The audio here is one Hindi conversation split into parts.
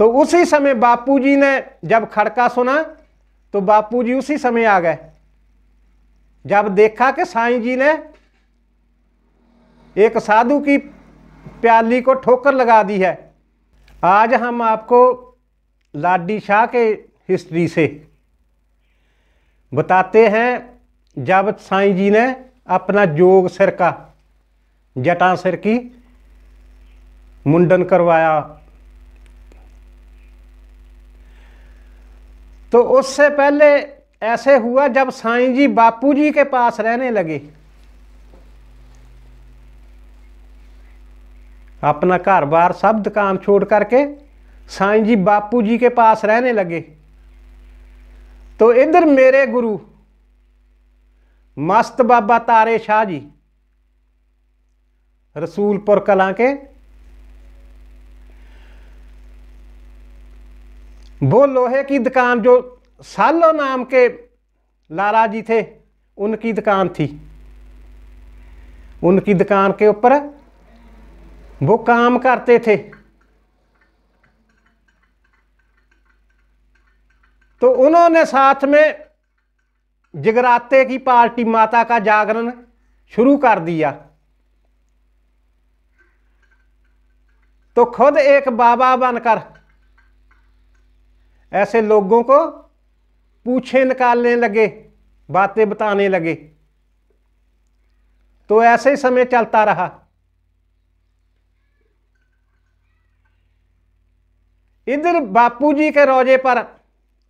तो उसी समय बापूजी ने जब खड़का सुना तो बापूजी उसी समय आ गए जब देखा कि साईं जी ने एक साधु की प्याली को ठोकर लगा दी है आज हम आपको लाडी शाह के हिस्ट्री से बताते हैं जब साईं जी ने अपना जोग सिर का जटा सिर की मुंडन करवाया तो उससे पहले ऐसे हुआ जब साईं जी बापू जी के पास रहने लगे अपना घर बार सब दुकान छोड़ करके साईं जी बापू जी के पास रहने लगे तो इधर मेरे गुरु मस्त बाबा तारे शाह जी रसूलपुर कला के वो लोहे की दुकान जो सालो नाम के लाला जी थे उनकी दुकान थी उनकी दुकान के ऊपर वो काम करते थे तो उन्होंने साथ में जगराते की पार्टी माता का जागरण शुरू कर दिया तो खुद एक बाबा बनकर ऐसे लोगों को पूछे निकालने लगे बातें बताने लगे तो ऐसे ही समय चलता रहा इधर बापूजी के रोजे पर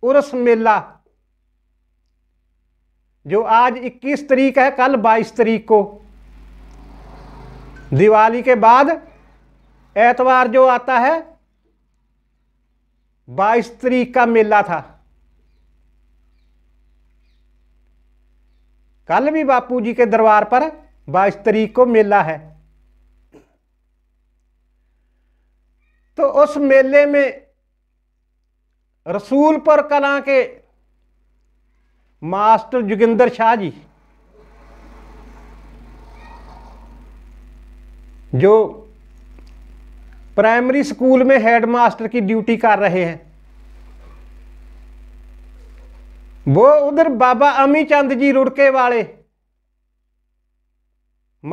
उर्स मेला जो आज 21 तरीक है कल 22 तरीक को दिवाली के बाद एतवार जो आता है बाईस तरीक का मेला था कल भी बापूजी के दरबार पर बाईस तरीक को मेला है तो उस मेले में रसूलपुर कला के मास्टर जोगिंदर शाह जी जो प्राइमरी स्कूल में हेडमास्टर की ड्यूटी कर रहे हैं वो उधर बाबा अमी चंद जी रुड़के वाले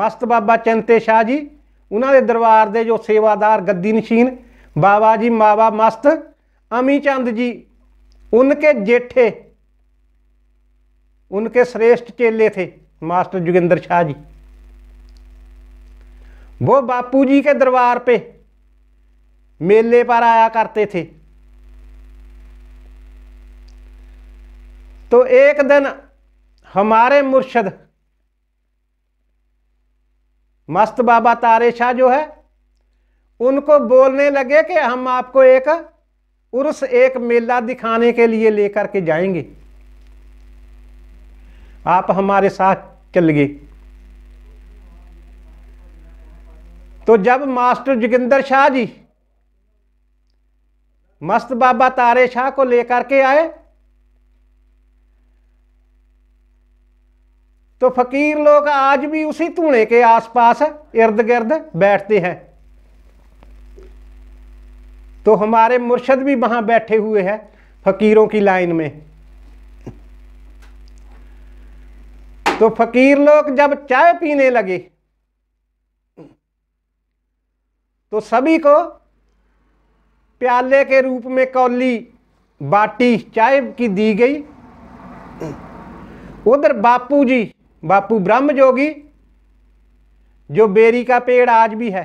मस्त बाबा चंते शाह जी उन्होंने दरबार के जो सेवादार गद्दी नशीन बाबा जी मावा मस्त अमी चंद जी उनके जेठे उनके श्रेष्ठ चेले थे मास्टर जोगिंदर शाह जी वो बापू जी के दरबार पे मेले पर आया करते थे तो एक दिन हमारे मुर्शद मस्त बाबा तारे शाह जो है उनको बोलने लगे कि हम आपको एक उर्स एक मेला दिखाने के लिए लेकर के जाएंगे आप हमारे साथ चल गए तो जब मास्टर जोगिंदर शाह जी मस्त बाबा तारे शाह को लेकर के आए तो फकीर लोग आज भी उसी धूणे के आसपास इर्द गिर्द बैठते हैं तो हमारे मुर्शद भी वहां बैठे हुए हैं फकीरों की लाइन में तो फकीर लोग जब चाय पीने लगे तो सभी को प्याले के रूप में कौली बाटी चाय की दी गई उधर बापू जी बापू ब्रह्म जोगी जो बेरी का पेड़ आज भी है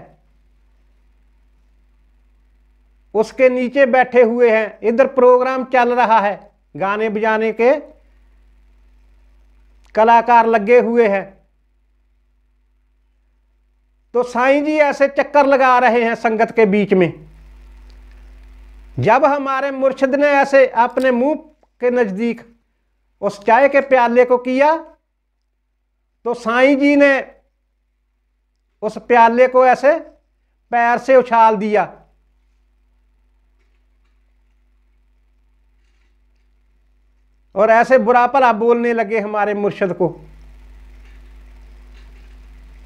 उसके नीचे बैठे हुए हैं इधर प्रोग्राम चल रहा है गाने बजाने के कलाकार लगे हुए हैं तो साईं जी ऐसे चक्कर लगा रहे हैं संगत के बीच में जब हमारे मुर्शद ने ऐसे अपने मुंह के नज़दीक उस चाय के प्याले को किया तो साईं जी ने उस प्याले को ऐसे पैर से उछाल दिया और ऐसे बुरा भला बोलने लगे हमारे मुर्शद को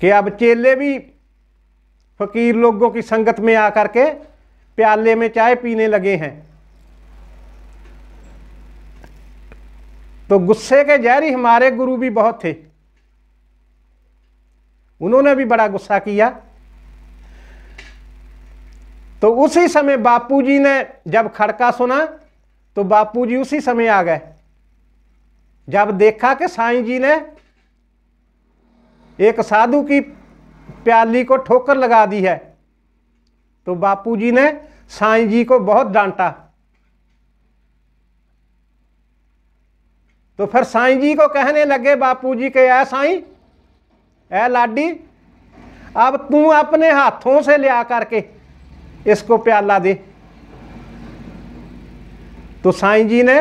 कि अब चेले भी फकीर लोगों की संगत में आकर के प्याले में चाय पीने लगे हैं तो गुस्से के जहरी हमारे गुरु भी बहुत थे उन्होंने भी बड़ा गुस्सा किया तो उसी समय बापूजी ने जब खड़का सुना तो बापूजी उसी समय आ गए जब देखा कि साईं जी ने एक साधु की प्याली को ठोकर लगा दी है तो बापूजी ने साई जी को बहुत डांटा तो फिर साई जी को कहने लगे बापूजी के ऐ साई ऐ लाडी अब तू अपने हाथों से ले करके इसको प्याला दे तो साई जी ने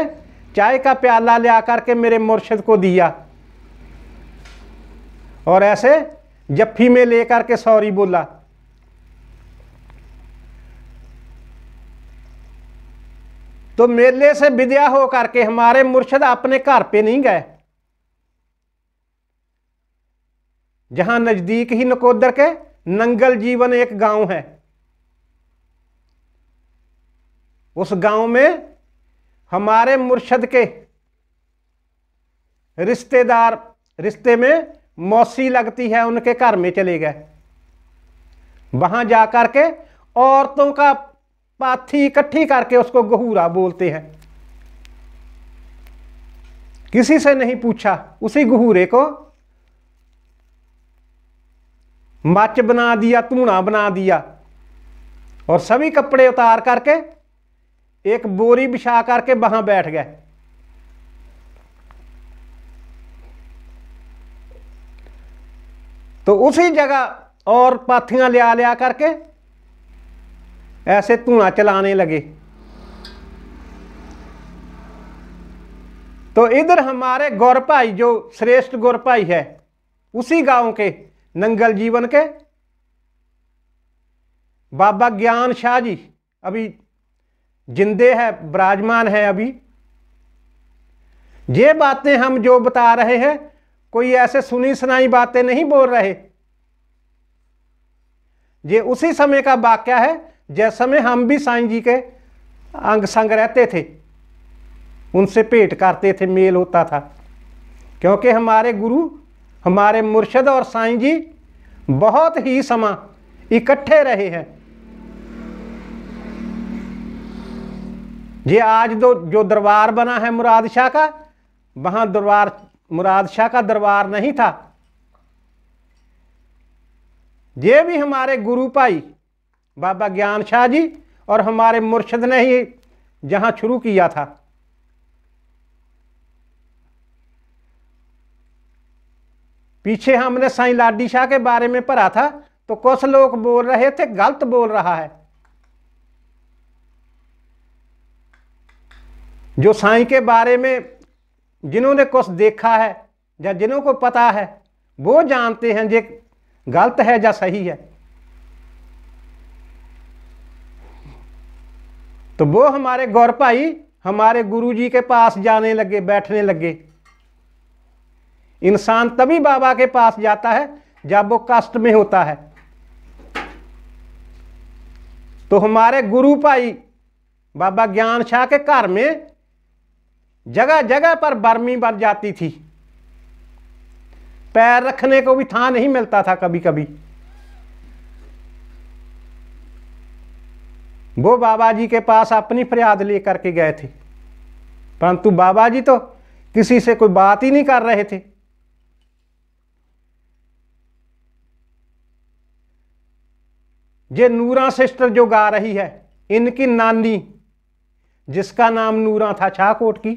चाय का प्याला ले आकर के मेरे मुर्शिद को दिया और ऐसे जफ्फी में लेकर के सॉरी बोला तो मेले से विद्या हो करके हमारे मुर्शद अपने घर पे नहीं गए जहां नजदीक ही नकोदर के नंगल जीवन एक गांव है उस गांव में हमारे मुर्शद के रिश्तेदार रिश्ते में मौसी लगती है उनके घर में चले गए वहां जाकर के औरतों का पाथी इकट्ठी करके उसको गहूरा बोलते हैं किसी से नहीं पूछा उसी गहूरे को मच बना दिया तूणा बना दिया और सभी कपड़े उतार करके एक बोरी बिछा करके वहां बैठ गए तो उसी जगह और पाथियां लिया लिया करके ऐसे धुआं चलाने लगे तो इधर हमारे गौर भाई जो श्रेष्ठ गौर भाई है उसी गांव के नंगल जीवन के बाबा ज्ञान शाह जी अभी जिंदे है विराजमान है अभी ये बातें हम जो बता रहे हैं कोई ऐसे सुनी सुनाई बातें नहीं बोल रहे ये उसी समय का वाक्य है जिस में हम भी साईं जी के अंग संग रहते थे उनसे भेंट करते थे मेल होता था क्योंकि हमारे गुरु हमारे मुर्शद और साईं जी बहुत ही समा इकट्ठे रहे हैं ये आज दो जो दरबार बना है मुराद शाह का वहाँ दरबार मुराद शाह का दरबार नहीं था ये भी हमारे गुरु भाई बाबा ज्ञान शाह जी और हमारे मुर्शद ने ही जहाँ शुरू किया था पीछे हमने साईं लाडी शाह के बारे में पढ़ा था तो कुछ लोग बोल रहे थे गलत बोल रहा है जो साईं के बारे में जिन्होंने कुछ देखा है या जिन्हों को पता है वो जानते हैं जे गलत है या सही है तो वो हमारे गौर भाई हमारे गुरुजी के पास जाने लगे बैठने लगे इंसान तभी बाबा के पास जाता है जब वो कष्ट में होता है तो हमारे गुरु भाई बाबा ज्ञान शाह के घर में जगह जगह पर बर्मी बन जाती थी पैर रखने को भी था नहीं मिलता था कभी कभी वो बाबा जी के पास अपनी फरियाद ले करके गए थे परंतु बाबा जी तो किसी से कोई बात ही नहीं कर रहे थे ये नूरा सिस्टर जो गा रही है इनकी नानी जिसका नाम नूरा था छाकोट की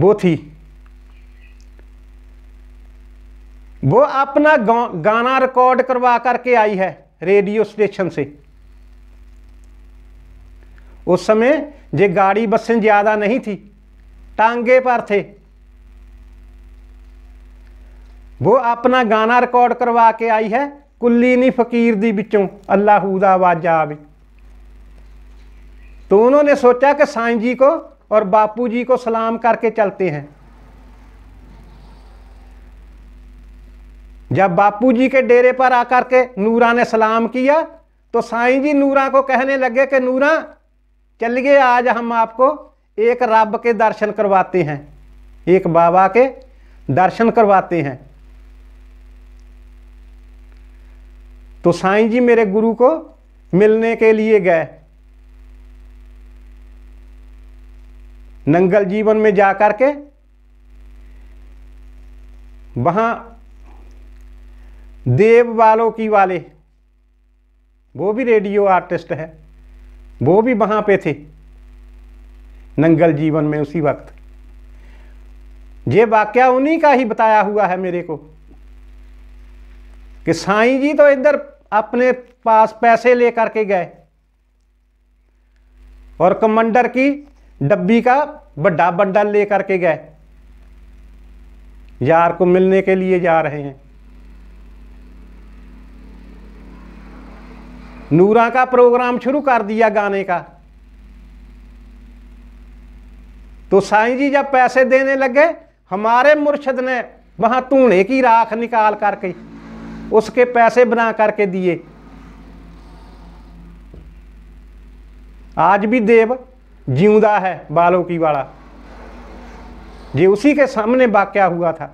वो थी वो अपना गाना रिकॉर्ड करवा करके आई है रेडियो स्टेशन से उस समय जे गाड़ी बसें ज़्यादा नहीं थी टांगे पर थे वो अपना गाना रिकॉर्ड करवा के आई है कुली नी फकीर दी बिचों अल्लाह दा आवाजा आवे तो उन्होंने सोचा कि साईं जी को और बापू जी को सलाम करके चलते हैं जब बापूजी के डेरे पर आकर के नूरा ने सलाम किया तो साई जी नूरा को कहने लगे कि नूरा चलिए आज हम आपको एक रब के दर्शन करवाते हैं एक बाबा के दर्शन करवाते हैं तो साई जी मेरे गुरु को मिलने के लिए गए नंगल जीवन में जा कर के वहाँ देव वालों की वाले वो भी रेडियो आर्टिस्ट है वो भी वहां पे थे नंगल जीवन में उसी वक्त ये वाक्य उन्हीं का ही बताया हुआ है मेरे को कि साईं जी तो इधर अपने पास पैसे लेकर के गए और कमांडर की डब्बी का बड्डा बंडल लेकर के गए यार को मिलने के लिए जा रहे हैं नूरा का प्रोग्राम शुरू कर दिया गाने का तो साईं जी जब पैसे देने लगे हमारे मुर्शद ने वहां धूने की राख निकाल करके उसके पैसे बना करके दिए आज भी देव जीवदा है बालों की वाला ये उसी के सामने वाक्य हुआ था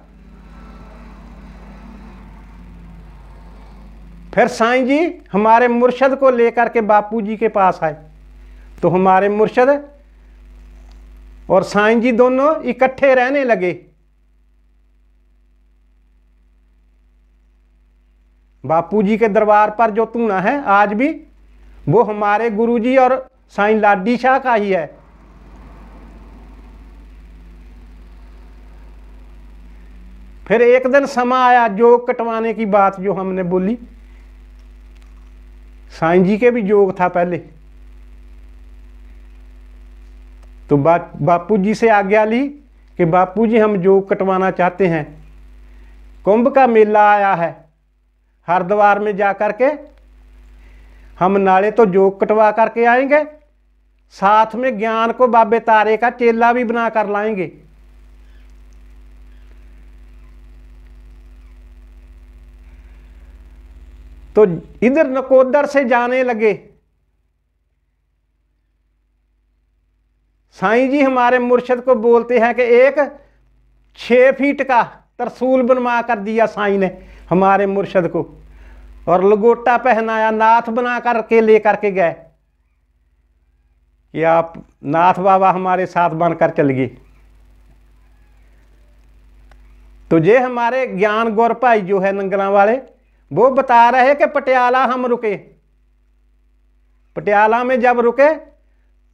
फिर साई जी हमारे मुर्शद को लेकर के बापू जी के पास आए तो हमारे मुर्शद और साई जी दोनों इकट्ठे रहने लगे बापू जी के दरबार पर जो तूना है आज भी वो हमारे गुरुजी और साई लाडी शाह का ही है फिर एक दिन समा आया जोग कटवाने की बात जो हमने बोली साई जी के भी योग था पहले तो बा, बापू जी से आज्ञा ली कि बापू जी हम योग कटवाना चाहते हैं कुंभ का मेला आया है हरिद्वार में जा कर के हम नाले तो योग कटवा करके आएंगे साथ में ज्ञान को बाबे तारे का चेला भी बना कर लाएंगे तो इधर नकोदर से जाने लगे साईं जी हमारे मुर्शद को बोलते हैं कि एक छः फीट का तरसूल बनवा कर दिया साईं ने हमारे मुर्शद को और लगोटा पहनाया नाथ बना करके ले करके गए कि आप नाथ बाबा हमारे साथ बनकर चल गए तो ये हमारे ज्ञान गौर भाई जो है नंगलों वाले वो बता रहे कि पटियाला हम रुके पटियाला में जब रुके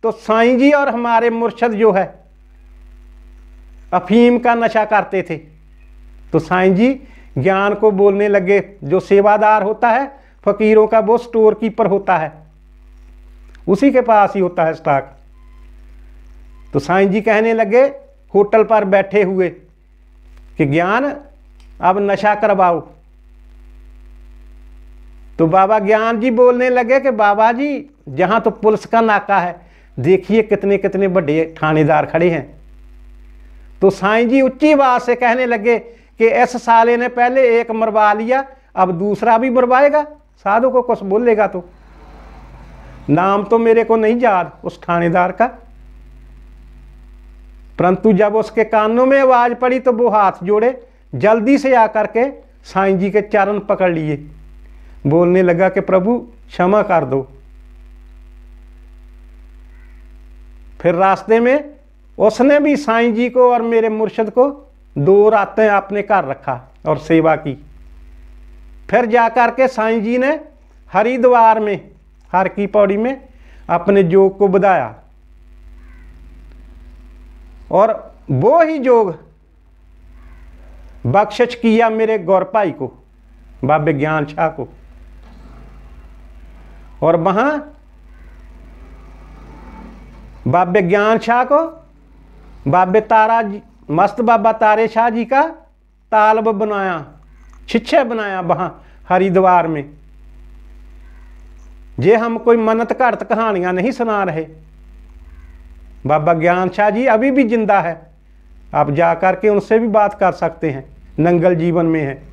तो साईं जी और हमारे मुर्शद जो है अफीम का नशा करते थे तो साईं जी ज्ञान को बोलने लगे जो सेवादार होता है फकीरों का वो स्टोर कीपर होता है उसी के पास ही होता है स्टॉक तो साईं जी कहने लगे होटल पर बैठे हुए कि ज्ञान अब नशा करवाओ तो बाबा ज्ञान जी बोलने लगे कि बाबा जी जहाँ तो पुलिस का नाका है देखिए कितने कितने बड़े थानेदार खड़े हैं तो साईं जी उच्ची आवाज से कहने लगे कि इस साले ने पहले एक मरवा लिया अब दूसरा भी मरवाएगा साधु को कुछ बोलेगा तो नाम तो मेरे को नहीं याद उस थानेदार का परंतु जब उसके कानों में आवाज़ पड़ी तो वो हाथ जोड़े जल्दी से आकर के साईं जी के चरण पकड़ लिए बोलने लगा कि प्रभु क्षमा कर दो फिर रास्ते में उसने भी साईं जी को और मेरे मुर्शद को दो रातें अपने घर रखा और सेवा की फिर जा कर के साईं जी ने हरिद्वार में हर की पौड़ी में अपने जोग को बधाया और वो ही जोग बख्शिश किया मेरे गौर भाई को बाबे ज्ञान शाह को और वहां बाब्य ज्ञान शाह को बाब्य तारा मस्त बाबा तारे शाह जी का तालब बनाया शिक्षय बनाया वहां हरिद्वार में जे हम कोई मन्नत घड़त कहानियां नहीं सुना रहे बाबा ज्ञान शाह जी अभी भी जिंदा है आप जा करके उनसे भी बात कर सकते हैं नंगल जीवन में है